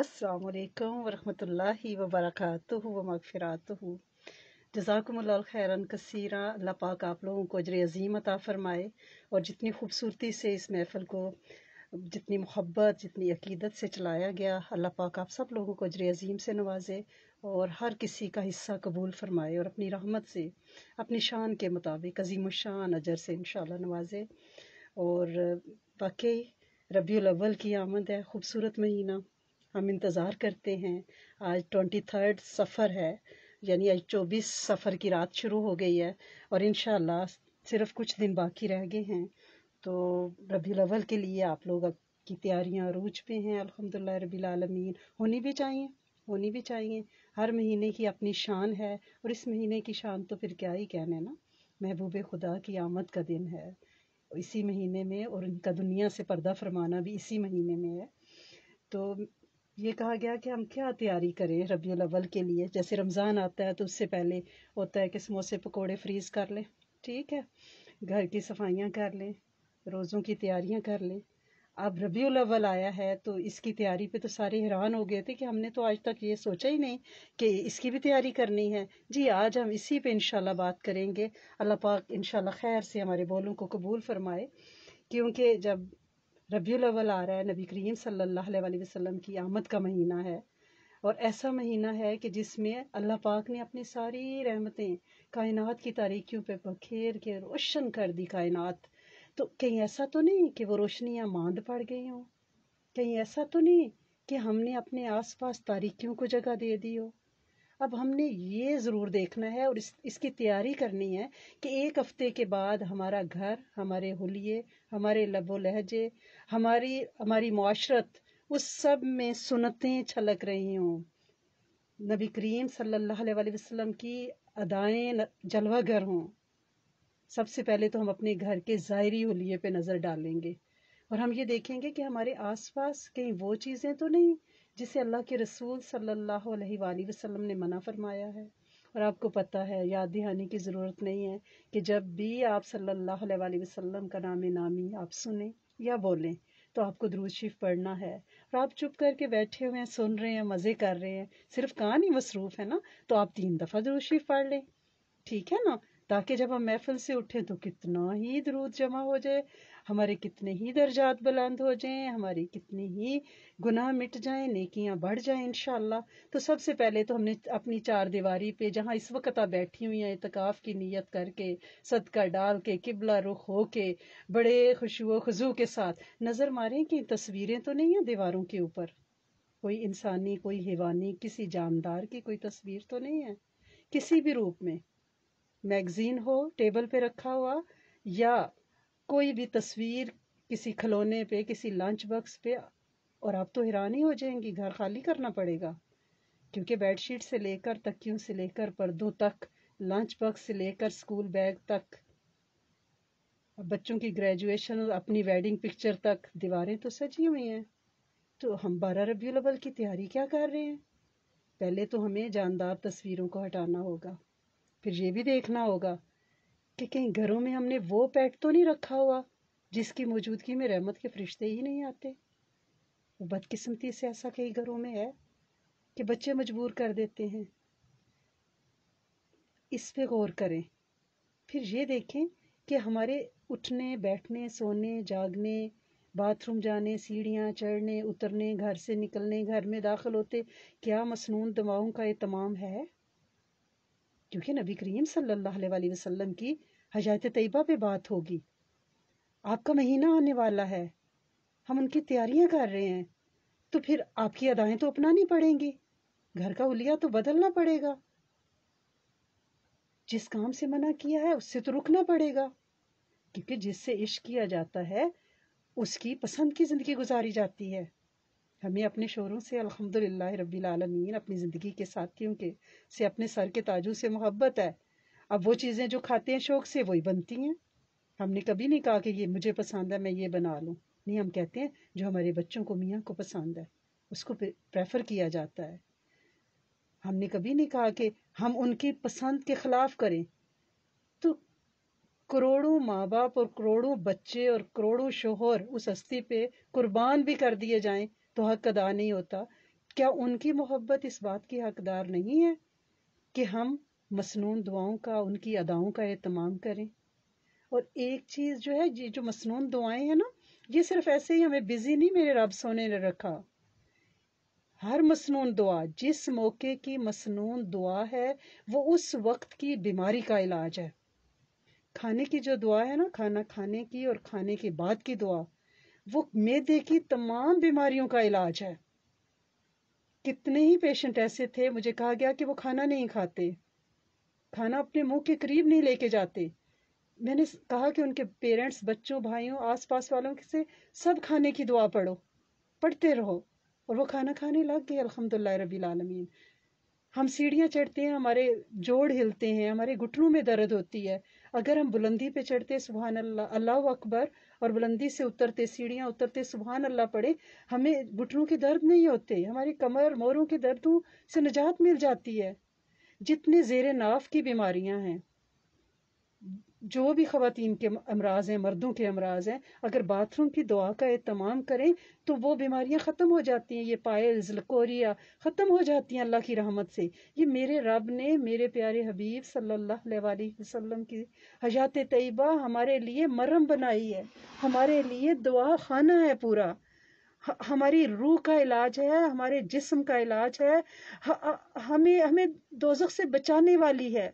असलकम वरहि वबरक व मगफ़रात खैरन कसीरा अल्लाह पाक आप लोगों को अजर अजीम अता फ़रमाए और जितनी खूबसूरती से इस महफ़ल को जितनी मोहब्बत जितनी अकीदत से चलाया गया अल्लाह पाक आप सब लोगों को अजर अजीम से नवाजे और हर किसी का हिस्सा कबूल फ़रमाए और अपनी रहमत से अपनी शान के मुताबिक अजीम शान अजर से इन नवाजे और वाकई रबील अव्वल की आमद है खूबसूरत महीना हम इंतज़ार करते हैं आज ट्वेंटी थर्ड सफ़र है यानी आज चौबीस सफ़र की रात शुरू हो गई है और इन सिर्फ कुछ दिन बाकी रह गए हैं तो रबी अव्वल के लिए आप लोग अब की तैयारियां रूज पे हैं अल्हम्दुलिल्लाह रबी आलमीन होनी भी चाहिए होनी भी चाहिए हर महीने की अपनी शान है और इस महीने की शान तो फिर क्या ही कहने ना महबूब खुदा की आमद का दिन है इसी महीने में और इनका दुनिया से पर्दा फरमाना भी इसी महीने में है तो ये कहा गया कि हम क्या तैयारी करें रबी अव्वल के लिए जैसे रमज़ान आता है तो उससे पहले होता है कि समोसे पकोड़े फ्रीज़ कर लें ठीक है घर की सफाइयाँ कर लें रोज़ों की तैयारियाँ कर लें अब रबी अव्वल आया है तो इसकी तैयारी पे तो सारे हैरान हो गए थे कि हमने तो आज तक ये सोचा ही नहीं कि इसकी भी तैयारी करनी है जी आज हम इसी पे इनशाला बात करेंगे अल्लाह पाक इनशाला खैर से हमारे बोलों को कबूल फरमाए क्योंकि जब रबी अव्वल आ रहा है नबी करीम सल वसलम की आमद का महीना है और ऐसा महीना है कि जिसमें अल्लाह पाक ने अपनी सारी रहमतें कायनात की तारीखियों पे बखेर के रोशन कर दी कायनात तो कहीं ऐसा तो नहीं कि वो रोशनियां मांद पड़ गई हों कहीं ऐसा तो नहीं कि हमने अपने आसपास तारीखियों को जगह दे दी हो अब हमने ये ज़रूर देखना है और इस इसकी तैयारी करनी है कि एक हफ्ते के बाद हमारा घर हमारे हुलिये हमारे लबो लहजे हमारी हमारी माशरत उस सब में सुनतें छलक रही हों नबी करीम सल्लल्लाहु अलैहि वसल्लम की अदाएं जलवागर हों सबसे पहले तो हम अपने घर के ज़ाहरी होलिये पे नज़र डालेंगे और हम ये देखेंगे कि हमारे आसपास कहीं वो चीज़ें तो नहीं जिसे अल्लाह के रसूल सल्लल्लाहु अलैहि वसल्लम ने मना फरमाया है और आपको पता है याद दहानी की ज़रूरत नहीं है कि जब भी आप सल्लल्लाहु अलैहि वसल्लम का नाम नामी आप सुने या बोलें तो आपको दरूद शरीफ पढ़ना है और आप चुप करके बैठे हुए हैं सुन रहे हैं मज़े कर रहे हैं सिर्फ कान ही मसरूफ़ है ना तो आप तीन दफ़ा दरूद शरीफ पढ़ लें ठीक है ना ताकि जब हम महफिल से उठें तो कितना ही दरूद जमा हो जाए हमारे कितने ही दर्जात बुलंद हो जाएं हमारी कितनी ही गुनाह मिट जाएं नेकियां बढ़ जाएं इन तो सबसे पहले तो हमने अपनी चार दीवारी पे जहाँ इस वक्त आप बैठी हुई हैं इतकाफ़ की नीयत करके सदका डाल के किबला रुख हो के बड़े खुशु खजू के साथ नज़र मारें कि तस्वीरें तो नहीं हैं दीवारों के ऊपर कोई इंसानी कोई हैवानी किसी जानदार की कोई तस्वीर तो नहीं है किसी भी रूप में मैगजीन हो टेबल पे रखा हुआ या कोई भी तस्वीर किसी खिलौने पे किसी लंच बॉक्स पे और आप तो हैरान ही हो जाएंगी घर खाली करना पड़ेगा क्योंकि बेडशीट से लेकर तकियों से लेकर पर्दों तक लंच बॉक्स से लेकर स्कूल बैग तक बच्चों की ग्रेजुएशन और अपनी वेडिंग पिक्चर तक दीवारें तो सजी हुई हैं तो हम बारह रबी की तैयारी क्या कर रहे हैं पहले तो हमें जानदार तस्वीरों को हटाना होगा फिर ये भी देखना होगा कि कहीं घरों में हमने वो पेट तो नहीं रखा हुआ जिसकी मौजूदगी में रहमत के फरिश्ते ही नहीं आते वो बदकिस्मती से ऐसा कई घरों में है कि बच्चे मजबूर कर देते हैं इस पे गौर करें फिर ये देखें कि हमारे उठने बैठने सोने जागने बाथरूम जाने सीढ़ियाँ चढ़ने उतरने घर से निकलने घर में दाखिल होते क्या मसनून दवाओं का ये तमाम है क्योंकि नबी करीम सल्लल्लाहु अलैहि वसल्लम की हजायत तयबा पे बात होगी आपका महीना आने वाला है हम उनकी तैयारियां कर रहे हैं तो फिर आपकी अदाएं तो अपनानी पड़ेंगी घर का उलिया तो बदलना पड़ेगा जिस काम से मना किया है उससे तो रुकना पड़ेगा क्योंकि जिससे इश्क किया जाता है उसकी पसंद की जिंदगी गुजारी जाती है हमें अपने शोरों से अल्हम्दुलिल्लाह रब्बिल आलमीन अपनी ज़िंदगी के साथियों के से अपने सर के ताजू से मोहब्बत है अब वो चीज़ें जो खाते हैं शौक से वही बनती हैं हमने कभी नहीं कहा कि ये मुझे पसंद है मैं ये बना लूँ नहीं हम कहते हैं जो हमारे बच्चों को मियाँ को पसंद है उसको प्रेफर किया जाता है हमने कभी नहीं कहा कि हम उनकी पसंद के ख़िलाफ़ करें तो करोड़ों माँ बाप और करोड़ों बच्चे और करोड़ों शोहर उस हस्ती पे कुर्बान भी कर दिए जाएं तो हक अदा नहीं होता क्या उनकी मोहब्बत इस बात की हकदार नहीं है कि हम मसनून दुआओं का उनकी अदाओं का एहतमाम करें और एक चीज़ जो है ये जो मसनून दुआएं हैं ना ये सिर्फ ऐसे ही हमें बिजी नहीं मेरे रब सोने ने रखा हर मसनून दुआ जिस मौके की मसनून दुआ है वो उस वक्त की बीमारी का इलाज है खाने की जो दुआ है ना खाना खाने की और खाने के बाद की दुआ वो मेदे की तमाम बीमारियों का इलाज है कितने ही पेशेंट ऐसे थे मुझे कहा गया कि वो खाना नहीं खाते खाना अपने मुंह के करीब नहीं लेके जाते मैंने कहा कि उनके पेरेंट्स बच्चों भाइयों आसपास वालों से सब खाने की दुआ पढ़ो पढ़ते रहो और वो खाना खाने लग गए अलहमदल रबी आलमीन हम सीढ़ियाँ चढ़ते हैं हमारे जोड़ हिलते हैं हमारे घुटनों में दर्द होती है अगर हम बुलंदी पे चढ़ते सुबहान अल्लाह अल्लाह अकबर और बुलंदी से उतरते सीढ़ियाँ उतरते सुबहान अल्लाह पढ़े हमें घुटनों के दर्द नहीं होते हमारी कमर मोरों के दर्दों से निजात मिल जाती है जितने जेर नाफ की बीमारियां हैं जो भी खातन के अमराज हैं मर्दों के अमराज हैं अगर बाथरूम की दुआ का एहतमाम करें तो वो बीमारियां ख़त्म हो जाती हैं ये पायल्स लकोरिया ख़त्म हो जाती हैं अल्लाह की रहमत से ये मेरे रब ने मेरे प्यारे हबीब सल्ला अलैहि की हजात तयबा हमारे लिए मरम बनाई है हमारे लिए दुआ खाना है पूरा हमारी रूह का इलाज है हमारे जिस्म का इलाज है हमें हमें दोजख से बचाने वाली है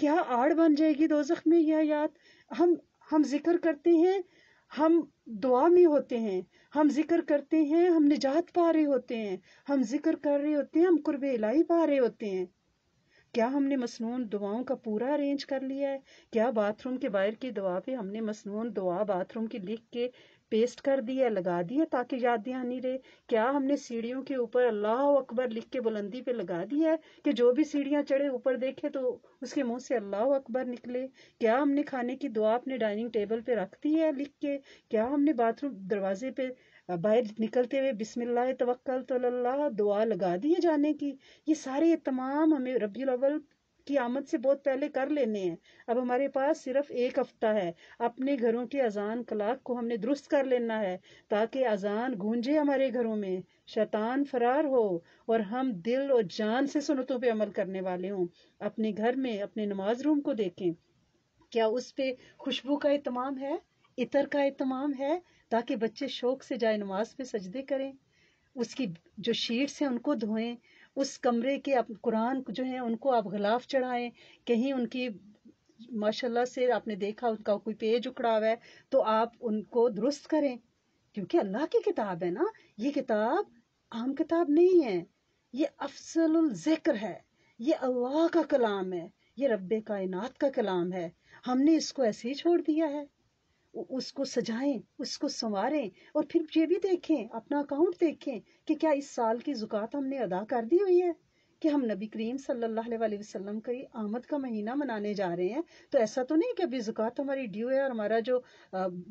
क्या आड़ बन जाएगी दोजख में यह याद हम हम जिक्र करते हैं हम दुआ में होते हैं हम जिक्र करते हैं हम निजात पा रहे होते हैं हम जिक्र कर रहे होते हैं हम कुर्ब इलाही पा रहे होते हैं क्या हमने मसनून दुआओं का पूरा अरेंज कर लिया है क्या बाथरूम के बाहर की दुआ पे हमने मसनून दुआ बाथरूम की लिख के पेस्ट कर दी है लगा दी है ताकि याद नहीं रहे क्या हमने सीढ़ियों के ऊपर अल्लाह अकबर लिख के बुलंदी पे लगा दिया है कि जो भी सीढ़ियां चढ़े ऊपर देखे तो उसके मुंह से अल्लाह अकबर निकले क्या हमने खाने की दुआ अपने डाइनिंग टेबल पे रख दी है लिख के क्या हमने बाथरूम दरवाजे पे बाहर निकलते हुए बिस्मिल्ला तवक्ल तो दुआ लगा दी है जाने की ये सारे तमाम हमें रबी की आमद से बहुत पहले कर लेने हैं अब हमारे पास सिर्फ एक हफ्ता है अपने घरों की अजान कलाक को हमने दुरुस्त कर लेना है ताकि अजान गूंजे हमारे घरों में शैतान फरार हो और हम दिल और जान से सुनतों पर अमल करने वाले हों अपने घर में अपने नमाज रूम को देखें क्या उस पे खुशबू का इतमाम है इतर का एहतमाम है ताकि बच्चे शौक से जाए नमाज पे सजदे करें उसकी जो शीट्स हैं उनको धोएं उस कमरे के आप कुरान जो है उनको आप गलाफ चढ़ाएं कहीं उनकी माशाल्लाह से आपने देखा उनका कोई पेज उखड़ा हुआ है तो आप उनको दुरुस्त करें क्योंकि अल्लाह की किताब है ना ये किताब आम किताब नहीं है ये अफसल जिक्र है ये अल्लाह का कलाम है ये रब कायनात का कलाम है हमने इसको ऐसे ही छोड़ दिया है उसको सजाएं उसको संवारें और फिर ये भी देखें अपना अकाउंट देखें कि क्या इस साल की जुकात हमने अदा कर दी हुई है कि हम नबी करीम सल्लल्लाहु अलैहि वसल्लम की आमद का महीना मनाने जा रहे हैं तो ऐसा तो नहीं कि अभी जुकात हमारी ड्यू है और हमारा जो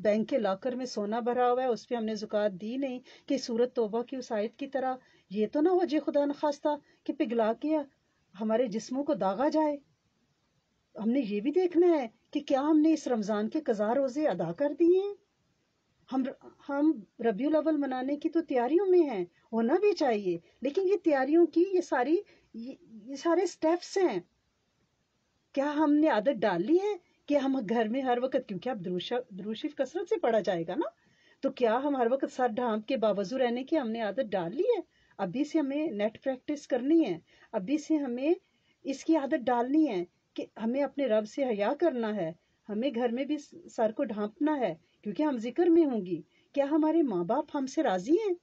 बैंक के लॉकर में सोना भरा हुआ है उस पर हमने जुकात दी नहीं कि सूरत तोबा की उस आयत की तरह ये तो ना हो जे खुदा न खास्ता कि पिघला के हमारे जिस्मों को दागा जाए हमने ये भी देखना है कि क्या हमने इस रमजान के कजा रोजे अदा कर दिए हम हम रबी अवल मनाने की तो तैयारियों में हैं होना भी चाहिए लेकिन ये तैयारियों की ये सारी ये, ये सारे स्टेप्स हैं क्या हमने आदत डाल ली है कि हम घर में हर वक्त क्योंकि आप द्रूशिफ कसरत से पढ़ा जाएगा ना तो क्या हम हर वक्त सर ढांप के बावजू रहने की हमने आदत डाल ली है अभी से हमें नेट प्रैक्टिस करनी है अभी से हमें इसकी आदत डालनी है कि हमें अपने रब से हया करना है हमें घर में भी सर को ढांपना है क्योंकि हम जिक्र में होंगी क्या हमारे माँ बाप हमसे राजी हैं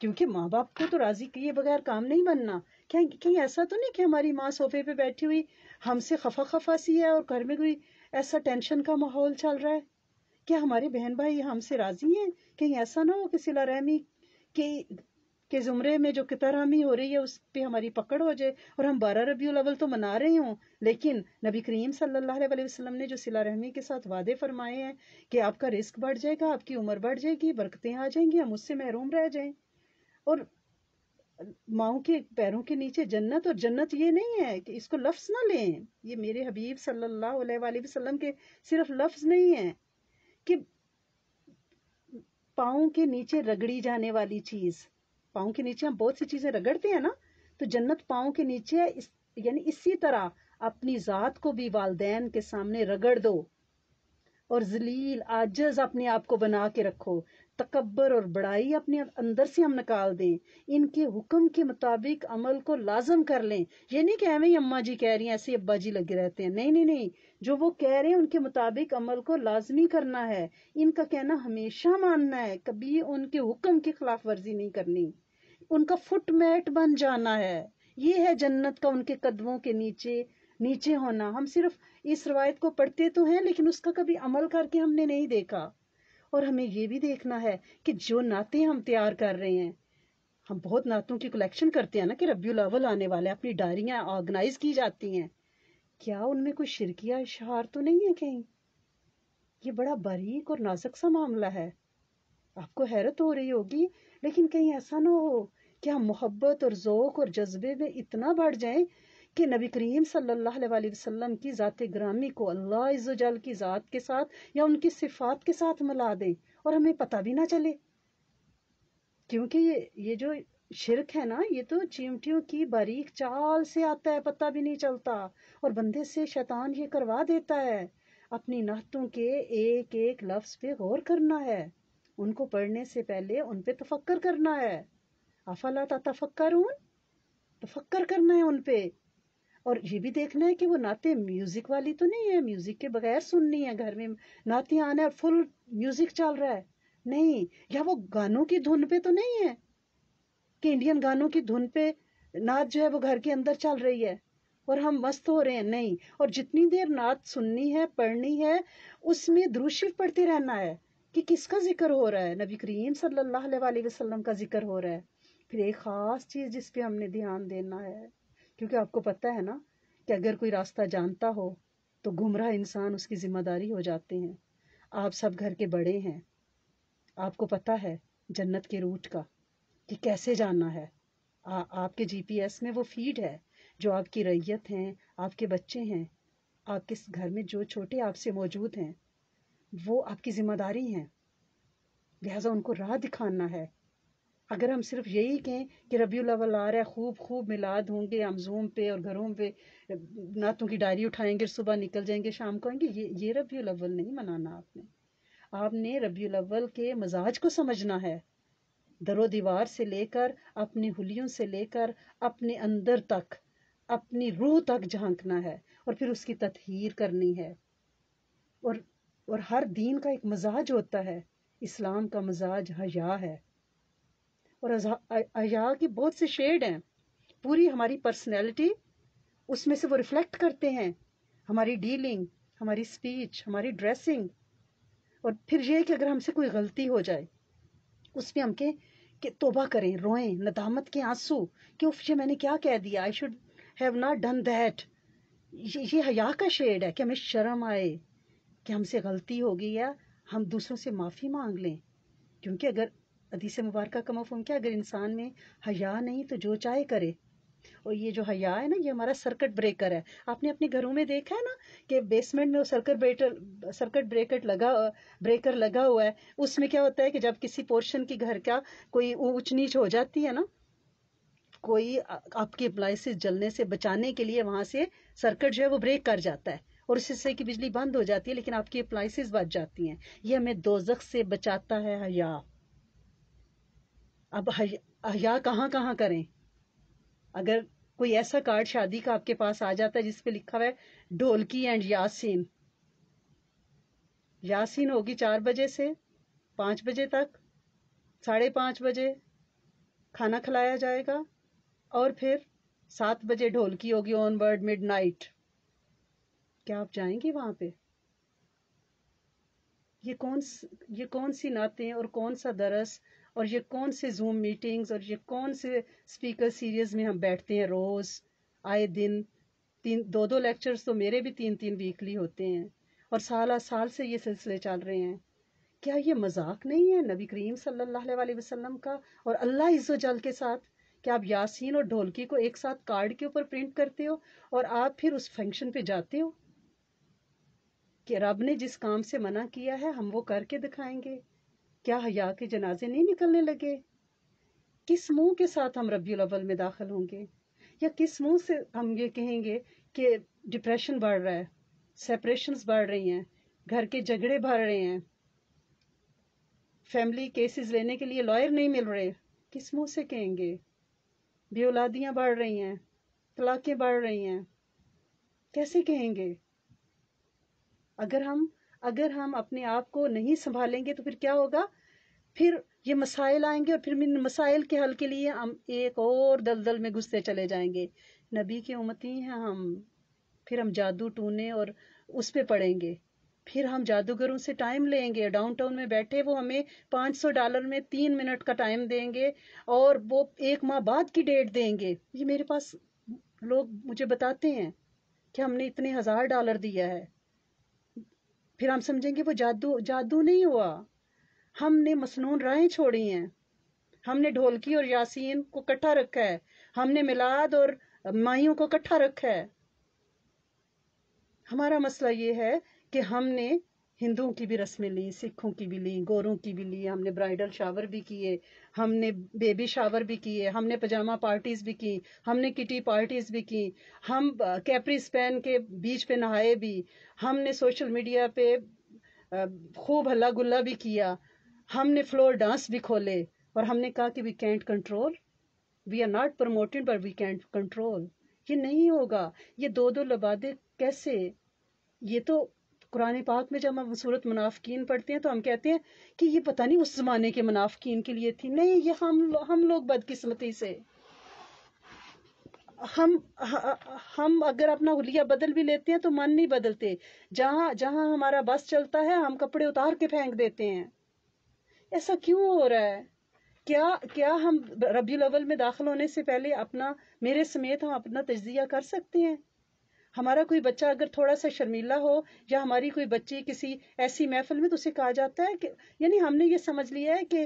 क्योंकि माँ बाप को तो राजी किए बगैर काम नहीं बनना क्या कहीं ऐसा तो नहीं कि हमारी माँ सोफे पे बैठी हुई हमसे खफा खफा सी है और घर में कोई ऐसा टेंशन का माहौल चल रहा है क्या हमारे बहन भाई हमसे राजी हैं कहीं ऐसा ना हो कि सिला रहमी कि के जुमरे में जो कितारामी हो रही है उस पर हमारी पकड़ हो जाए और हम बारह रबी अवल तो मना रहे हों लेकिन नबी करीम सल्लल्लाहु वसलम ने जो सिला रहमी के साथ वादे फरमाए हैं कि आपका रिस्क बढ़ जाएगा आपकी उम्र बढ़ जाएगी बरकतें आ जाएंगी हम उससे महरूम रह जाएं और माओ के पैरों के नीचे जन्नत और जन्नत ये नहीं है कि इसको लफ्ज ना लें ये मेरे हबीब सल्लल्लाहु अलैहि के सिर्फ लफ्ज नहीं है कि पाओ के नीचे रगड़ी जाने वाली चीज़ पाँव के नीचे हम बहुत सी चीजें रगड़ते हैं ना तो जन्नत पाओ के नीचे इस यानी इसी तरह अपनी जात को भी वालदेन के सामने रगड़ दो और जलील आजज अपने आप को बना के रखो तकबर और बड़ाई अपने अंदर से हम निकाल दें इनके हुक्म के मुताबिक अमल को लाजम कर लें ये नहीं कि एवं अम्मा जी कह रही हैं ऐसे अब्बा जी लगे रहते हैं नहीं नहीं नहीं जो वो कह रहे हैं उनके मुताबिक अमल को लाजमी करना है इनका कहना हमेशा मानना है कभी उनके हुक्म के खिलाफ वर्जी नहीं करनी उनका मैट बन जाना है ये है जन्नत का उनके कदमों के नीचे नीचे होना हम सिर्फ इस रवायत को पढ़ते तो हैं लेकिन उसका कभी अमल करके हमने नहीं देखा और हमें ये भी देखना है कि जो नाते हम तैयार कर रहे हैं हम बहुत नातों की कलेक्शन करते हैं ना कि रबी अवल आने वाले अपनी डायरियां ऑर्गेनाइज की जाती हैं क्या उनमें कोई शिरकिया इशहार तो नहीं है कहीं ये बड़ा बारीक और नाजुक सा मामला है आपको हैरत हो रही होगी लेकिन कहीं ऐसा ना हो क्या हम मोहब्बत और ज़ोक और जज्बे में इतना बढ़ जाए कि नबी करीम सल्लाम की ज़ात ग्रामी को अल्लाह इज़्ज़ल की ज़ात के साथ या उनकी सिफात के साथ मिला दें और हमें पता भी ना चले क्योंकि ये ये जो शिरक है ना ये तो चिमटियों की बारीक चाल से आता है पता भी नहीं चलता और बंदे से शैतान ये करवा देता है अपनी नहतों के एक एक लफ्ज पे गौर करना है उनको पढ़ने से पहले उन पे तफक्कर करना है अफला तफक्करून तफक्कर करना है उन पे और ये भी देखना है कि वो नाते म्यूजिक वाली तो नहीं है म्यूजिक के बगैर सुननी है घर में नाते आना है फुल म्यूजिक चल रहा है नहीं या वो गानों की धुन पे तो नहीं है कि इंडियन गानों की धुन पे नात जो है वो घर के अंदर चल रही है और हम मस्त हो रहे हैं नहीं और जितनी देर नात सुननी है पढ़नी है उसमें द्रुशिव पढ़ते रहना है कि किसका जिक्र हो रहा है नबी करीम सल्लल्लाहु अलैहि वसल्लम का जिक्र हो रहा है फिर एक ख़ास चीज़ जिस पे हमने ध्यान देना है क्योंकि आपको पता है ना कि अगर कोई रास्ता जानता हो तो गुमराह इंसान उसकी ज़िम्मेदारी हो जाते हैं आप सब घर के बड़े हैं आपको पता है जन्नत के रूट का कि कैसे जाना है आ, आपके जीपीएस में वो फीड है जो आपकी रैयत हैं आपके बच्चे हैं आपके घर में जो छोटे आपसे मौजूद हैं वो आपकी ज़िम्मेदारी हैं लिहाजा उनको राह दिखाना है अगर हम सिर्फ यही कहें कि रबी अव्वल आ रहा है खूब खूब मिलाद होंगे हम जूम पे और घरों पे नातों की डायरी उठाएंगे सुबह निकल जाएंगे शाम को आएंगे ये ये रबी अवल नहीं मनाना आपने आपने रबी अव्वल के मजाज को समझना है दरो दीवार से लेकर अपनी हुलियों से लेकर अपने अंदर तक अपनी रूह तक झांकना है और फिर उसकी तथहीर करनी है और और हर दीन का एक मजाज होता है इस्लाम का मजाज हया है और अजा की बहुत से शेड हैं पूरी हमारी पर्सनैलिटी उसमें से वो रिफ्लेक्ट करते हैं हमारी डीलिंग हमारी स्पीच हमारी ड्रेसिंग और फिर यह कि अगर हमसे कोई गलती हो जाए उसमें हम के कि तोबा करें रोएं नदामत के आंसू कि उफ ये मैंने क्या कह दिया I should have not done that ये हया का शेड है कि हमें शर्म आए कि हमसे गलती हो गई या हम दूसरों से माफ़ी मांग लें क्योंकि अगर से मुबारक का मफहम क्या अगर इंसान में हया नहीं तो जो चाहे करे और ये जो हया है ना ये हमारा सर्किट ब्रेकर है आपने अपने घरों में देखा है ना कि बेसमेंट में वो सर्किट ब्रेटर सर्किट ब्रेकर लगा ब्रेकर लगा हुआ है उसमें क्या होता है कि जब किसी पोर्शन की घर का कोई ऊंच नीच हो जाती है ना कोई आपकी से जलने से बचाने के लिए वहां से सर्किट जो है वो ब्रेक कर जाता है और उससे की बिजली बंद हो जाती है लेकिन आपकी अप्लाइसिस बच जाती हैं ये हमें दोजख से बचाता है हया अब हया कहाँ कहाँ करें अगर कोई ऐसा कार्ड शादी का आपके पास आ जाता है जिस पे लिखा हुआ है ढोलकी एंड यासीन यासीन होगी चार बजे से पाँच बजे तक साढ़े पाँच बजे खाना खिलाया जाएगा और फिर सात बजे ढोलकी होगी ऑन वर्ड मिड नाइट क्या आप जाएंगे वहाँ पे ये कौन ये कौन सी नातें और कौन सा दरस और ये कौन से जूम मीटिंग्स और ये कौन से स्पीकर सीरीज में हम बैठते हैं रोज़ आए दिन तीन दो दो लेक्चर्स तो मेरे भी तीन तीन वीकली होते हैं और साल साल से ये सिलसिले चल रहे हैं क्या ये मजाक नहीं है नबी करीम सल्ला वसलम का और अल्लाह इज़्ज़ल के साथ क्या आप यासीन और ढोलकी को एक साथ कार्ड के ऊपर प्रिंट करते हो और आप फिर उस फंक्शन पे जाते हो कि रब ने जिस काम से मना किया है हम वो करके दिखाएंगे क्या हया के जनाजे नहीं निकलने लगे किस मुंह के साथ हम रबी अव्वल में दाखिल होंगे या किस मुंह से हम ये कहेंगे कि डिप्रेशन बढ़ रहा है सेपरेशन बढ़ रही हैं घर के झगड़े बढ़ रहे हैं फैमिली केसेस लेने के लिए लॉयर नहीं मिल रहे किस मुंह से कहेंगे बेउलादियाँ बढ़ रही हैं तलाकें बढ़ रही हैं कैसे कहेंगे अगर हम अगर हम अपने आप को नहीं संभालेंगे तो फिर क्या होगा फिर ये मसाइल आएंगे और फिर इन मसाइल के हल के लिए हम एक और दलदल में घुसते चले जाएंगे नबी की उमती हैं हम फिर हम जादू टूने और उस पर पड़ेंगे फिर हम जादूगरों से टाइम लेंगे डाउनटाउन में बैठे वो हमें 500 डॉलर में तीन मिनट का टाइम देंगे और वो एक माह बाद की डेट देंगे ये मेरे पास लोग मुझे बताते हैं कि हमने इतने हजार डॉलर दिया है फिर हम समझेंगे वो जादू जादू नहीं हुआ हमने मसनून राहें छोड़ी हैं हमने ढोलकी और यासीन को कट्ठा रखा है हमने मिलाद और माइयों को कट्ठा रखा है हमारा मसला ये है कि हमने हिंदुओं की भी रस्में ली सिखों की भी ली गोरों की भी ली हमने ब्राइडल शावर भी किए हमने बेबी शावर भी किए हमने पजामा पार्टीज भी की हमने किटी पार्टीज भी की हम कैपरी स्पेन के बीच पे नहाए भी हमने सोशल मीडिया पे खूब हल्ला गुल्ला भी किया हमने फ्लोर डांस भी खोले और हमने कहा कि we can't control we are not promoted but we can't control ये नहीं होगा ये दो दो लबादे कैसे ये तो कुरान पाक में जब हम सूरत मुनाफिन पढ़ते हैं तो हम कहते हैं कि ये पता नहीं उस जमाने के मुनाफिन के लिए थी नहीं ये हम हम लोग बदकिस्मती से हम हम अगर अपना हुलिया बदल भी लेते हैं तो मन नहीं बदलते जहाँ जहाँ हमारा बस चलता है हम कपड़े उतार के फेंक देते हैं ऐसा क्यों हो रहा है क्या क्या हम रबी अव्वल में दाखिल होने से पहले अपना मेरे समेत हम अपना तजिया कर सकते हैं हमारा कोई बच्चा अगर थोड़ा सा शर्मीला हो या हमारी कोई बच्ची किसी ऐसी महफिल में तो उसे कहा जाता है कि यानी हमने ये समझ लिया है कि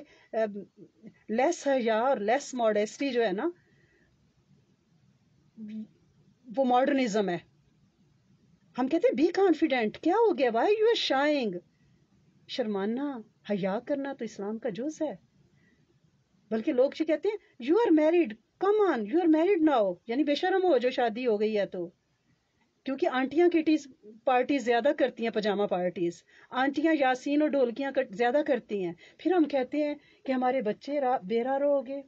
लेस हया और लेस मॉडेस्टी जो है ना वो मॉडर्निज्म है हम कहते हैं बी कॉन्फिडेंट क्या हो गया वाई यू आर शाइंग शर्माना हया करना तो इस्लाम का जुज है बल्कि लोग जो कहते हैं you are married come on you are married now यानी बेशरम हो जो शादी हो गई है तो क्योंकि आंटियां किटीज पार्टी ज्यादा करती हैं पजामा पार्टीज आंटियां यासीन और ढोलकियां कर, ज्यादा करती हैं फिर हम कहते हैं कि हमारे बच्चे बेरारो हो गए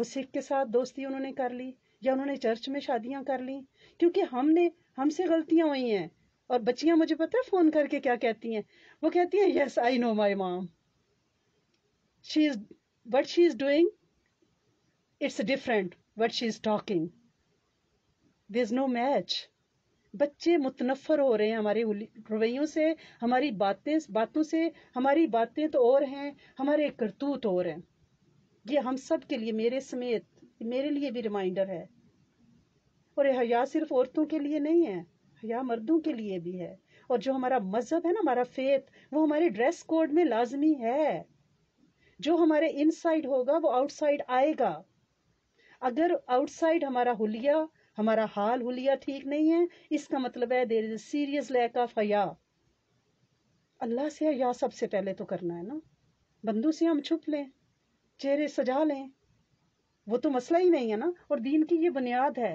वो सिख के साथ दोस्ती उन्होंने कर ली या उन्होंने चर्च में शादियां कर ली क्योंकि हमने हमसे गलतियां हुई हैं और बच्चियां मुझे पता है फोन करके क्या कहती हैं वो कहती हैं yes I know my mom she is what she is doing it's different what she is talking though is no match बच्चे मुतनफर हो रहे हैं हमारे रवैयों से हमारी बातें बातों से हमारी बातें तो और हैं हमारे करतूत और हैं ये हम सब के लिए मेरे समेत मेरे लिए भी रिमाइंडर है और यह हया सिर्फ औरतों के लिए नहीं है हया मर्दों के लिए भी है और जो हमारा मजहब है ना हमारा फेथ वो हमारे ड्रेस कोड में लाजमी है जो हमारे इनसाइड होगा वो आउटसाइड आएगा अगर आउटसाइड हमारा हुलिया हमारा हाल हुलिया ठीक नहीं है इसका मतलब है there is serious lack of हया अल्लाह से हया सबसे पहले तो करना है ना बंदू से हम छुप लें चेहरे सजा लें वो तो मसला ही नहीं है ना और दीन की ये बुनियाद है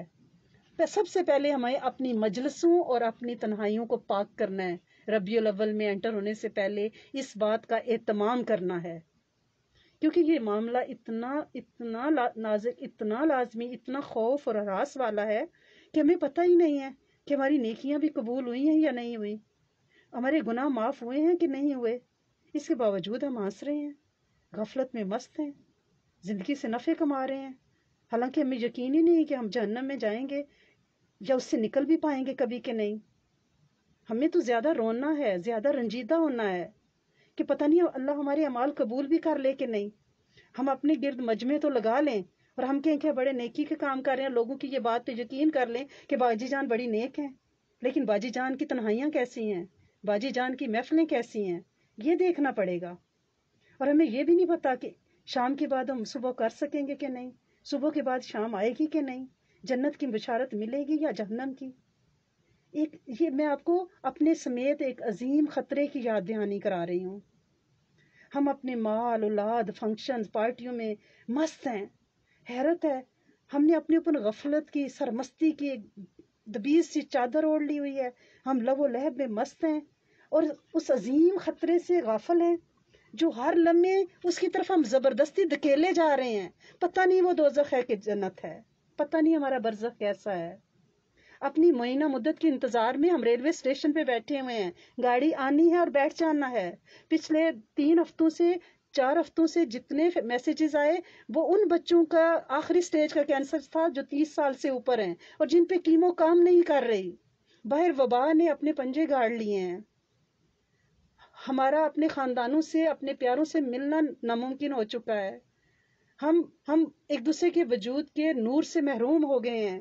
तो सबसे पहले हमें अपनी मजलसों और अपनी तन्हाइयों को पाक करना है रबी अव्वल में एंटर होने से पहले इस बात का एहतमाम करना है क्योंकि ये मामला इतना इतना नाजिक इतना लाजमी इतना खौफ और हरास वाला है कि हमें पता ही नहीं है कि हमारी नेकियां भी कबूल हुई हैं या नहीं हुई हमारे गुनाह माफ़ हुए हैं कि नहीं हुए इसके बावजूद हम हंस रहे हैं गफलत में मस्त हैं ज़िंदगी से नफ़े कमा रहे हैं हालांकि हमें यकीन ही नहीं कि हम जहन्नम में जाएंगे या उससे निकल भी पाएंगे कभी कि नहीं हमें तो ज़्यादा रोना है ज़्यादा रंजीदा होना है कि पता नहीं अल्लाह हमारे अमाल कबूल भी कर ले कि नहीं हम अपने गिरद मजमे तो लगा लें और हम कहें क्या बड़े नेकी के काम कर रहे हैं लोगों की ये बात पे तो यकीन कर लें कि बाजी जान बड़ी नेक है लेकिन बाजी जान की तनहाइयाँ कैसी हैं बाजी जान की महफिलें कैसी हैं ये देखना पड़ेगा और हमें यह भी नहीं पता कि शाम के बाद हम सुबह कर सकेंगे कि नहीं सुबह के बाद शाम आएगी कि नहीं जन्नत की बशारत मिलेगी या जहन्नम की एक ये मैं आपको अपने समेत एक अजीम खतरे की याद दहानी करा रही हूँ हम अपने माल औलाद फंक्शन पार्टियों में मस्त हैं हैरत है हमने अपने ऊपर गफलत की सरमस्ती की दबीज सी चादर ओढ़ ली हुई है हम लबो लहब में मस्त हैं और उस अजीम खतरे से गाफल हैं जो हर लम्हे उसकी तरफ हम जबरदस्ती धकेले जा रहे हैं पता नहीं वो दोजख है कि जन्नत है पता नहीं हमारा बरजख कैसा है अपनी महीना मुद्दत के इंतजार में हम रेलवे स्टेशन पे बैठे हुए हैं गाड़ी आनी है और बैठ जाना है पिछले तीन हफ्तों से चार हफ्तों से जितने मैसेजेस आए वो उन बच्चों का आखिरी स्टेज का कैंसर था जो तीस साल से ऊपर हैं और जिन पे कीमो काम नहीं कर रही बाहर वबा ने अपने पंजे गाड़ लिए हैं हमारा अपने खानदानों से अपने प्यारों से मिलना नामुमकिन हो चुका है हम हम एक दूसरे के वजूद के नूर से महरूम हो गए हैं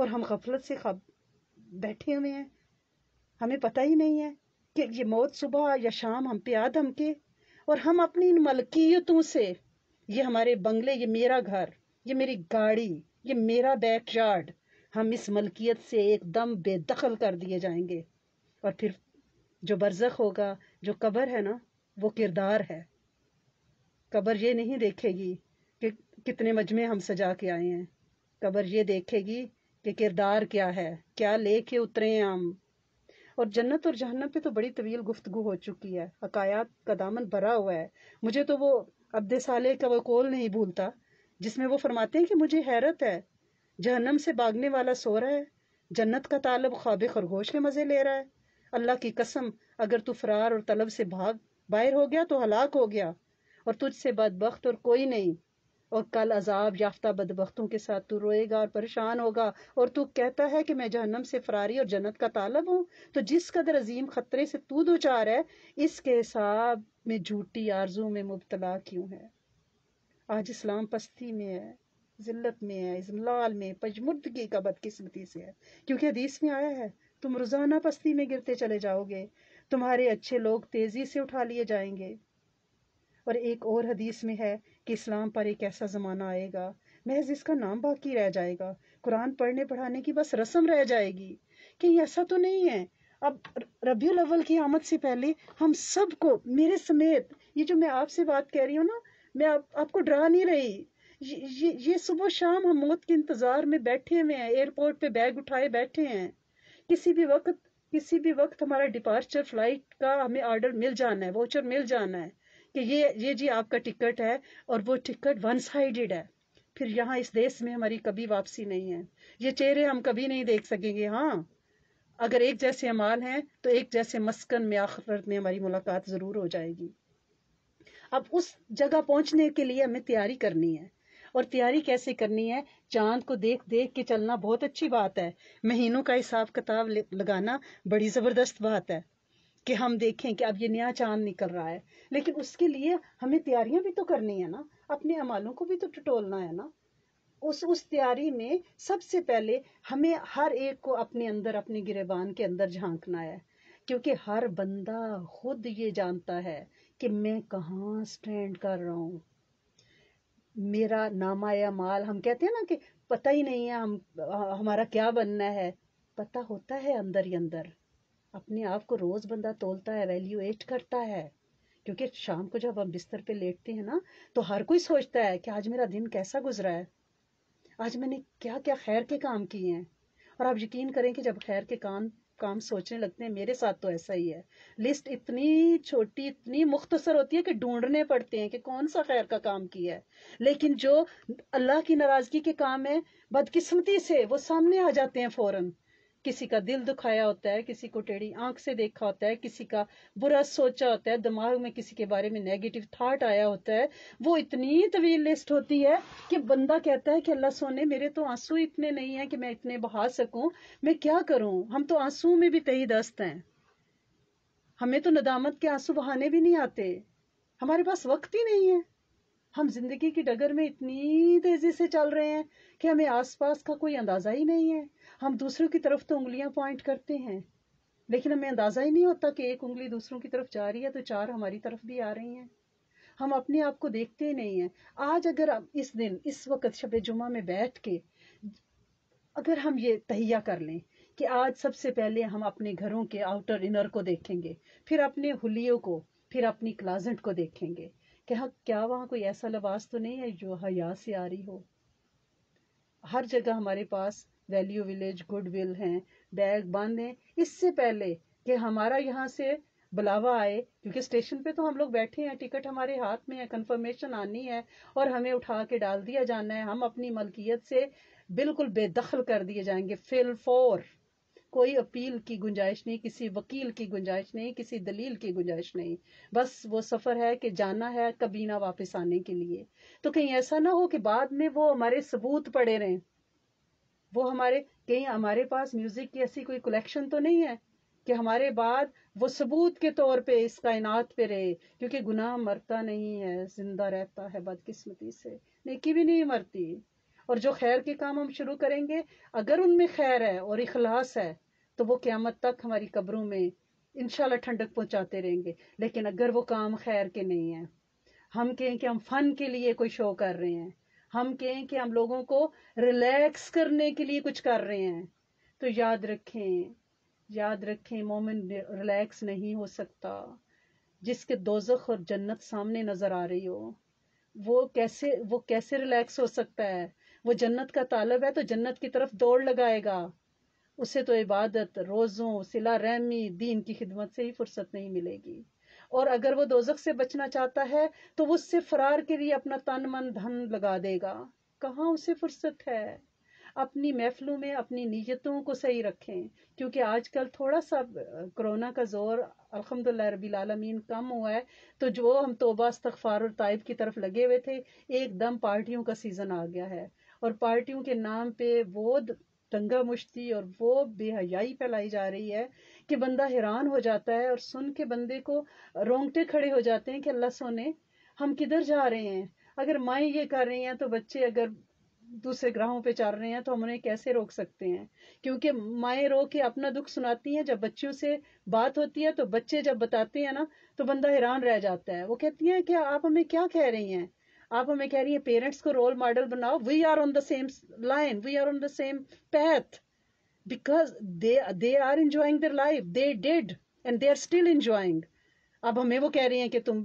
और हम गफलत से बैठे हुए हैं हमें पता ही नहीं है कि ये मौत सुबह या शाम हम पे आ धमके और हम अपनी इन मलकियतों से ये हमारे बंगले ये मेरा घर ये मेरी गाड़ी ये मेरा बैकयार्ड हम इस मलकियत से एकदम बेदखल कर दिए जाएंगे और फिर जो बरजक होगा जो कबर है ना वो किरदार है कबर ये नहीं देखेगी कि कितने मजमे हम सजा के आए हैं कबर ये देखेगी कि किरदार क्या है क्या ले के उतरे हैं हम और जन्नत और जहन्नम पे तो बड़ी तवील गुफ्तगु हो चुकी है अकायात का दामन भरा हुआ है मुझे तो वो अब्दे साले का वो कौल नहीं भूलता जिसमें वो फरमाते हैं कि मुझे हैरत है जहन्नम से भागने वाला सो रहा है जन्नत का तालब ख्वाब खरगोश के मज़े ले रहा है अल्लाह की कसम अगर तू फरार और तलब से भाग बाहर हो गया तो हलाक हो गया और तुझसे बदबख्त और कोई नहीं और कल अजाब याफ्ता बदबख्तों के साथ तू रोएगा और परेशान होगा और तू कहता है कि मैं जहन्नम से फरारी और जन्नत का तालब हूँ तो जिस कदर अजीम खतरे से तू दो चार है इसके हिसाब में झूठी आरजू में मुबतला क्यों है आज इस्लाम पस्ती में है जिल्लत में है इजमलाल में पजमुर्दगी का बदकिस्मती से है क्योंकि हदीस में आया है तुम रोजाना पस्ती में गिरते चले जाओगे तुम्हारे अच्छे लोग तेजी से उठा लिए जाएंगे और एक और हदीस में है कि इस्लाम पर एक ऐसा ज़माना आएगा महज इसका नाम बाकी रह जाएगा कुरान पढ़ने पढ़ाने की बस रस्म रह जाएगी कि ऐसा तो नहीं है अब रबील अवल की आमद से पहले हम सबको मेरे समेत ये जो मैं आपसे बात कह रही हूँ ना मैं आप, आपको डरा नहीं रही ये, ये, सुबह शाम हम मौत के इंतजार में बैठे हुए हैं एयरपोर्ट पे बैग उठाए बैठे हैं किसी भी वक्त किसी भी वक्त हमारा डिपार्चर फ्लाइट का हमें ऑर्डर मिल जाना है वोचर मिल जाना है कि ये ये जी आपका टिकट है और वो टिकट वन साइडेड है फिर यहाँ इस देश में हमारी कभी वापसी नहीं है ये चेहरे हम कभी नहीं देख सकेंगे हाँ अगर एक जैसे अमाल हैं तो एक जैसे मस्कन में आखिरत में हमारी मुलाकात जरूर हो जाएगी अब उस जगह पहुंचने के लिए हमें तैयारी करनी है और तैयारी कैसे करनी है चांद को देख देख के चलना बहुत अच्छी बात है महीनों का हिसाब किताब लगाना बड़ी जबरदस्त बात है कि हम देखें कि अब ये नया चांद निकल रहा है लेकिन उसके लिए हमें तैयारियां भी तो करनी है ना अपने अमालों को भी तो टटोलना है ना उस उस तैयारी में सबसे पहले हमें हर एक को अपने अंदर अपने गिरेबान के अंदर झांकना है क्योंकि हर बंदा खुद ये जानता है कि मैं कहाँ स्टैंड कर रहा हूँ मेरा नामाया माल हम कहते हैं ना कि पता ही नहीं है हम हमारा क्या बनना है पता होता है अंदर ही अंदर अपने आप को रोज बंदा तोलता है वैल्यूएट करता है क्योंकि शाम को जब हम बिस्तर पे लेटते हैं ना तो हर कोई सोचता है कि आज मेरा दिन कैसा गुजरा है आज मैंने क्या क्या खैर के काम किए हैं और आप यकीन करें कि जब खैर के काम काम सोचने लगते हैं मेरे साथ तो ऐसा ही है लिस्ट इतनी छोटी इतनी मुख्तसर होती है कि ढूंढने पड़ते हैं कि कौन सा खैर का काम किया है लेकिन जो अल्लाह की नाराजगी के काम है बदकिस्मती से वो सामने आ जाते हैं फौरन किसी का दिल दुखाया होता है किसी को टेढ़ी आंख से देखा होता है किसी का बुरा सोचा होता है दिमाग में किसी के बारे में नेगेटिव थाट आया होता है वो इतनी तवील लिस्ट होती है कि बंदा कहता है कि अल्लाह सोने मेरे तो आंसू इतने नहीं है कि मैं इतने बहा सकूं मैं क्या करूं हम तो आंसू में भी तही दस्त हैं हमें तो नदामत के आंसू बहाने भी नहीं आते हमारे पास वक्त ही नहीं है हम जिंदगी की डगर में इतनी तेजी से चल रहे हैं कि हमें आसपास का कोई अंदाजा ही नहीं है हम दूसरों की तरफ तो उंगलियां पॉइंट करते हैं लेकिन हमें अंदाजा ही नहीं होता कि एक उंगली दूसरों की तरफ जा रही है तो चार हमारी तरफ भी आ रही हैं हम अपने आप को देखते ही नहीं हैं आज अगर आप इस दिन इस वक्त शब जुमा में बैठ के अगर हम ये तहिया कर लें कि आज सबसे पहले हम अपने घरों के आउटर इनर को देखेंगे फिर अपने हुलियों को फिर अपनी क्लाजेंट को देखेंगे कि हाँ क्या वहाँ कोई ऐसा लिबास तो नहीं है जो हया से आ रही हो हर जगह हमारे पास वैल्यू विलेज विल हैं बैग बंद हैं इससे पहले कि हमारा यहाँ से बुलावा आए क्योंकि स्टेशन पे तो हम लोग बैठे हैं टिकट हमारे हाथ में है कंफर्मेशन आनी है और हमें उठा के डाल दिया जाना है हम अपनी मलकियत से बिल्कुल बेदखल कर दिए जाएंगे फिल फोर कोई अपील की गुंजाइश नहीं किसी वकील की गुंजाइश नहीं किसी दलील की गुंजाइश नहीं बस वो सफ़र है कि जाना है कभी ना वापस आने के लिए तो कहीं ऐसा ना हो कि बाद में वो हमारे सबूत पड़े रहे वो हमारे कहीं हमारे पास म्यूज़िक की ऐसी कोई कलेक्शन तो नहीं है कि हमारे बाद वो सबूत के तौर पे इस कायनात पे रहे क्योंकि गुनाह मरता नहीं है जिंदा रहता है बदकिस्मती से नेकी भी नहीं मरती और जो खैर के काम हम शुरू करेंगे अगर उनमें खैर है और इखलास है तो वो क्यामत तक हमारी कब्रों में इनशाला ठंडक पहुंचाते रहेंगे लेकिन अगर वो काम खैर के नहीं है हम कहें कि हम फन के लिए कोई शो कर रहे हैं हम कहें कि हम लोगों को रिलैक्स करने के लिए कुछ कर रहे हैं तो याद रखें याद रखें मोमिन रिलैक्स नहीं हो सकता जिसके दोजख और जन्नत सामने नजर आ रही हो वो कैसे वो कैसे रिलैक्स हो सकता है वो जन्नत का तालब है तो जन्नत की तरफ दौड़ लगाएगा उसे तो इबादत रोज़ों सिला रहमी दीन की खिदमत से ही फुर्सत नहीं मिलेगी और अगर वो दोजक से बचना चाहता है तो वो उससे फरार के लिए अपना तन मन धन लगा देगा कहाँ उसे फुर्सत है अपनी महफलों में अपनी नीयतों को सही रखें क्योंकि आजकल थोड़ा सा कोरोना का जोर अलहमदिल्ला रबीआलमीन कम हुआ है तो जो हम तोबा इस्तफार और ताइब की तरफ लगे हुए थे एकदम पार्टियों का सीज़न आ गया है और पार्टियों के नाम पे वो दंगा मुश्ती और वो बेहयाई फैलाई जा रही है कि बंदा हैरान हो जाता है और सुन के बंदे को रोंगटे खड़े हो जाते हैं कि अल्लाह सोने हम किधर जा रहे हैं अगर माएँ ये कर रही हैं तो बच्चे अगर दूसरे ग्रहों पे चल रहे हैं तो हम उन्हें कैसे रोक सकते हैं क्योंकि माएँ रो के अपना दुख सुनाती हैं जब बच्चों से बात होती है तो बच्चे जब बताते हैं ना तो बंदा हैरान रह जाता है वो कहती हैं कि आप हमें क्या कह रही हैं आप हमें कह रही है पेरेंट्स को रोल मॉडल बनाओ we are on the same line we are on the same path because they they are enjoying their life they did and they are still enjoying अब हमें वो कह रही हैं कि तुम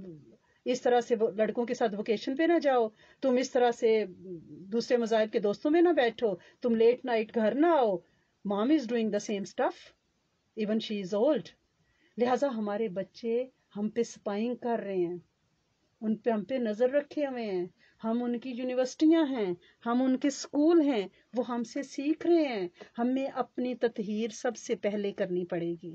इस तरह से लड़कों के साथ वोकेशन पे ना जाओ तुम इस तरह से दूसरे मजाहब के दोस्तों में ना बैठो तुम लेट नाइट घर ना आओ mom is doing the same stuff even she is old लिहाजा हमारे बच्चे हम पे स्पाइंग कर रहे हैं उन पे हम पे नज़र रखे हुए हैं हम उनकी यूनिवर्सिटियां हैं हम उनके स्कूल हैं वो हमसे सीख रहे हैं हमें अपनी तथहीर सबसे पहले करनी पड़ेगी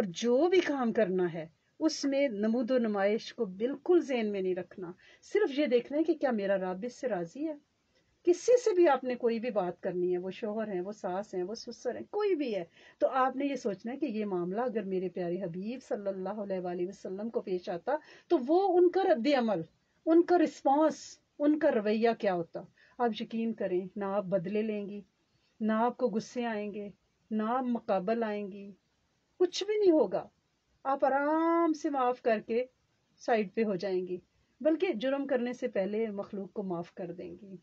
और जो भी काम करना है उसमें नमूद व नुमाइश को बिल्कुल जेन में नहीं रखना सिर्फ ये देखना है कि क्या मेरा राब इससे राजी है किसी से भी आपने कोई भी बात करनी है वो शोहर है वो सास है वो ससुर है कोई भी है तो आपने ये सोचना है कि ये मामला अगर मेरे प्यारे हबीब वसल्लम को पेश आता तो वो उनका रद्द अमल उनका रिस्पॉन्स उनका रवैया क्या होता आप यकीन करें ना आप बदले लेंगी ना आपको गुस्से आएंगे ना आप मुकाबल आएंगी कुछ भी नहीं होगा आप आराम से माफ करके साइड पे हो जाएंगी बल्कि जुर्म करने से पहले मखलूक को माफ कर देंगी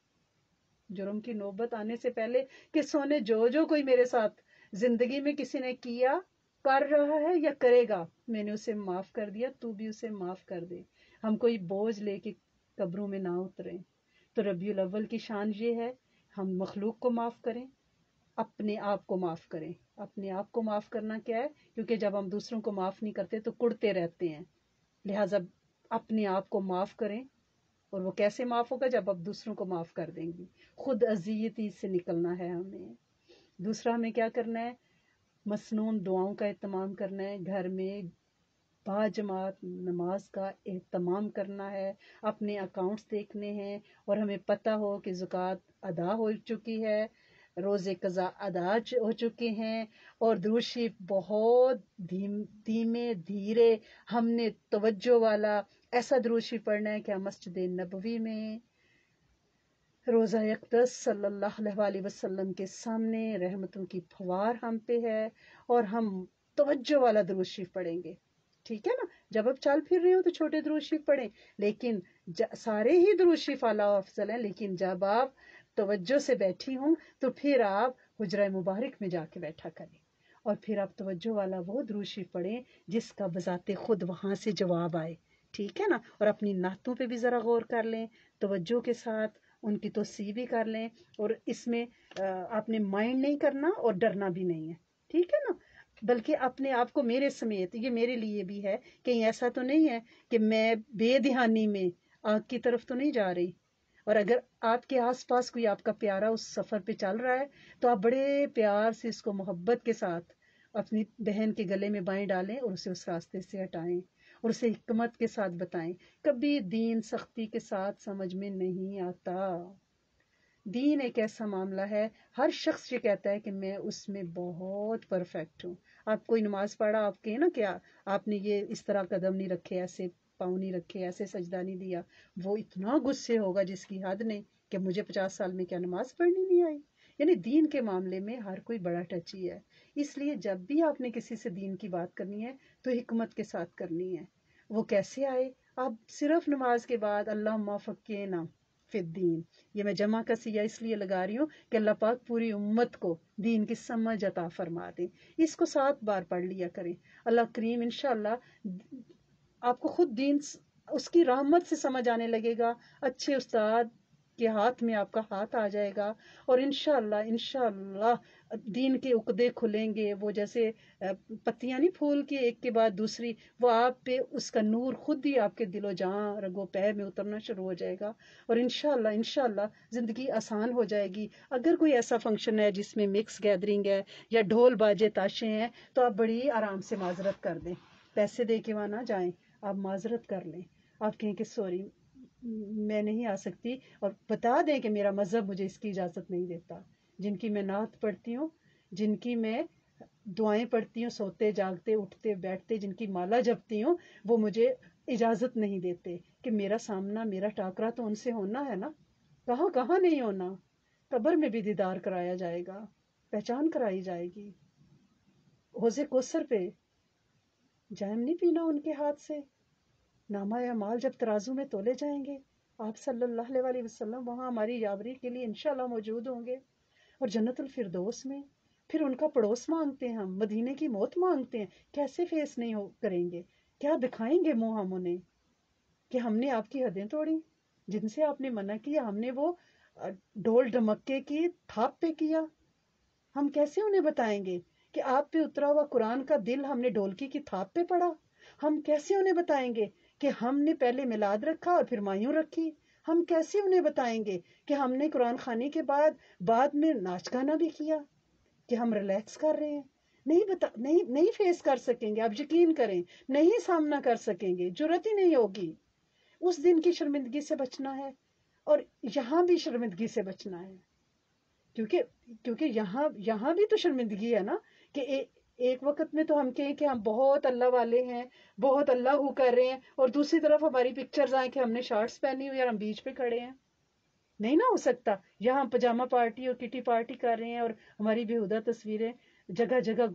जुर्म की नौबत आने से पहले कि सोने जो जो कोई मेरे साथ जिंदगी में किसी ने किया कर रहा है या करेगा मैंने उसे माफ कर दिया तू भी उसे माफ कर दे हम कोई बोझ लेके कब्रों में ना उतरे तो रबी अव्वल की शान ये है हम मखलूक को माफ करें अपने आप को माफ करें अपने आप को माफ करना क्या है क्योंकि जब हम दूसरों को माफ नहीं करते तो कुड़ते रहते हैं लिहाजा अपने आप को माफ करें और वो कैसे माफ़ होगा जब आप दूसरों को माफ़ कर देंगी खुद अजियती से निकलना है हमें दूसरा हमें क्या करना है मसनून दुआओं का अहतमाम करना है घर में बाजमात नमाज का अहतमाम करना है अपने अकाउंट्स देखने हैं और हमें पता हो कि ज़ुकात अदा हो चुकी है रोज़े कज़ा अदा हो चुके हैं और दूसरी बहुत धीम धीमे धीरे हमने तवज्जो वाला ऐसा दरूद पढ़ना है क्या मस्जिद नबवी में रोज़ा अकदस सल्ला अलैहि के सामने रहमतों की फवार हम पे है और हम तोज्जो वाला दरूशी पढ़ेंगे ठीक है ना जब आप चल फिर रहे हो तो छोटे दरूशी पढ़ें लेकिन सारे ही दरूशी फाला अफजल हैं लेकिन जब आप तोज्जो से बैठी हूँ तो फिर आप हजरा मुबारक में जाके बैठा करें और फिर आप तोज्जो वाला वो दरूशी पढ़ें जिसका बजाते खुद वहाँ से जवाब आए ठीक है ना और अपनी नातों पे भी ज़रा गौर कर लें तोज्जो के साथ उनकी तो सी भी कर लें और इसमें आपने माइंड नहीं करना और डरना भी नहीं है ठीक है ना बल्कि अपने आप को मेरे समेत ये मेरे लिए भी है कहीं ऐसा तो नहीं है कि मैं बेदहानी में आग की तरफ तो नहीं जा रही और अगर आपके आसपास कोई आपका प्यारा उस सफ़र पे चल रहा है तो आप बड़े प्यार से इसको मोहब्बत के साथ अपनी बहन के गले में बाएं डालें और उसे उस रास्ते से हटाएं और उसे हमत के साथ बताएं कभी दीन सख्ती के साथ समझ में नहीं आता दीन एक ऐसा मामला है हर शख्स ये कहता है कि मैं उसमें बहुत परफेक्ट हूँ आप कोई नमाज पढ़ा आपके ना क्या आपने ये इस तरह कदम नहीं रखे ऐसे पाँव नहीं रखे ऐसे सजदा नहीं दिया वो इतना गुस्से होगा जिसकी हद नहीं कि मुझे पचास साल में क्या नमाज पढ़नी नहीं आई यानी दीन के मामले में हर कोई बड़ा टची है इसलिए जब भी आपने किसी से दीन की बात करनी है तो हमत के साथ करनी है वो कैसे आए आप सिर्फ नमाज के बाद अल्लाह माफ़े ना दीन ये मैं जमा का सिया इसलिए लगा रही हूँ कि अल्लाह पाक पूरी उम्मत को दीन की समझ अता फरमा दें इसको सात बार पढ़ लिया करें अल्लाह करीम इनशाला आपको खुद दीन उसकी रहमत से समझ आने लगेगा अच्छे उस्ताद के हाथ में आपका हाथ आ जाएगा और इनशाला इनशाला दीन के उकदे खुलेंगे वो जैसे पत्तियां नहीं फूल के एक के बाद दूसरी वो आप पे उसका नूर खुद ही आपके दिलो जहाँ रगो पैर में उतरना शुरू हो जाएगा और इनशाला इनशाला ज़िंदगी आसान हो जाएगी अगर कोई ऐसा फंक्शन है जिसमें मिक्स गैदरिंग है या ढोल बाजे ताशे हैं तो आप बड़ी आराम से माजरत कर दें पैसे दे के वहाँ ना जाए आप माजरत कर लें आप कहें कि सॉरी मैं नहीं आ सकती और बता दें कि मेरा मज़हब मुझे इसकी इजाज़त नहीं देता जिनकी मैं नात पढ़ती हूँ जिनकी मैं दुआएं पढ़ती हूँ सोते जागते उठते बैठते जिनकी माला जपती हूँ वो मुझे इजाज़त नहीं देते कि मेरा सामना मेरा टाकरा तो उनसे होना है ना कहाँ कहाँ नहीं होना कब्र में भी दीदार कराया जाएगा पहचान कराई जाएगी होजे कोसर पे जैम नहीं पीना उनके हाथ से नामा माल जब तराजू में तोले जाएंगे आप सल्लल्लाहु अलैहि वसल्लम वहाँ हमारी यावरी के लिए इनशाला मौजूद होंगे और जन्नतुल फिरदौस में फिर उनका पड़ोस मांगते हैं हम मदीने की मौत मांगते हैं कैसे फेस नहीं हो करेंगे क्या दिखाएंगे मुँह हम उन्हें कि हमने आपकी हदें तोड़ी जिनसे आपने मना किया हमने वो ढोल ढमक्के की थाप पे किया हम कैसे उन्हें बताएंगे कि आप पे उतरा हुआ कुरान का दिल हमने ढोलकी की थाप पे पड़ा हम कैसे उन्हें बताएंगे कि हमने पहले मिलाद रखा और फिर मायूं रखी हम कैसे उन्हें बताएंगे कि हमने कुरान खानी के बाद बाद में नाच गाना भी किया कि हम रिलैक्स कर रहे हैं नहीं बता नहीं नहीं फेस कर सकेंगे आप यकीन करें नहीं सामना कर सकेंगे जरूरत ही नहीं होगी उस दिन की शर्मिंदगी से बचना है और यहाँ भी शर्मिंदगी से बचना है क्योंकि क्योंकि यहाँ यहाँ भी तो शर्मिंदगी है ना कि एक वक्त में तो हम कहें कि हम बहुत अल्लाह वाले हैं बहुत अल्लाह हु कर रहे हैं और दूसरी तरफ हमारी पिक्चर्स आए कि हमने शर्ट्स पहनी हुई और हम बीच पे खड़े हैं नहीं ना हो सकता यहाँ हम पजामा पार्टी और किटी पार्टी कर रहे हैं और हमारी बेहुदा तस्वीरें जगह जगह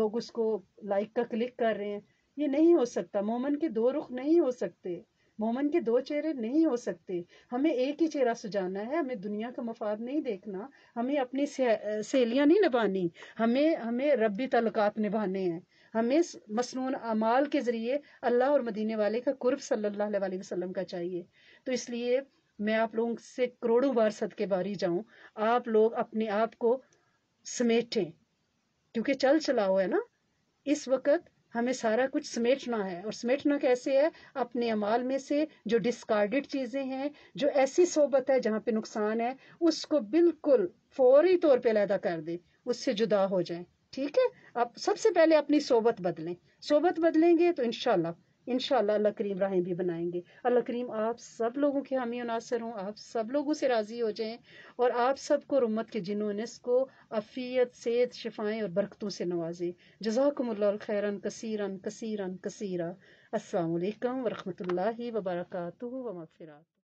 लोग उसको लाइक का क्लिक कर रहे हैं ये नहीं हो सकता मोमन के दो रुख नहीं हो सकते मोमन के दो चेहरे नहीं हो सकते हमें एक ही चेहरा सुझाना है हमें दुनिया का मफाद नहीं देखना हमें अपनी सहेलियां नहीं निभानी हमें हमें रबी तलकात निभाने हैं हमें मसनून अमाल के ज़रिए अल्लाह और मदीने वाले का कुर्ब सल्ला वसलम का चाहिए तो इसलिए मैं आप लोगों से करोड़ों बार सदके बारी जाऊं आप लोग अपने आप को समेटें क्योंकि चल चलाओ है ना इस वक्त हमें सारा कुछ समेटना है और समेटना कैसे है अपने अमाल में से जो डिस्कार्डेड चीज़ें हैं जो ऐसी सोबत है जहाँ पे नुकसान है उसको बिल्कुल फौरी तौर पे अलहदा कर दें उससे जुदा हो जाए ठीक है आप सबसे पहले अपनी सोबत बदलें सोबत बदलेंगे तो इनशाला इन अल्लाह करीम राहें भी बनाएंगे अल्लाह करीम आप सब लोगों के हामी अनासर हों आप सब लोगों से राज़ी हो जाएं और आप सबको रुमत के जिनोनस को अफियत सेहत शिफाएँ और बरकतों से नवाजें जजाकमल खैरन कसीरन कसीरन कसीरा असलकम वरहमल वबरक वमफ़रात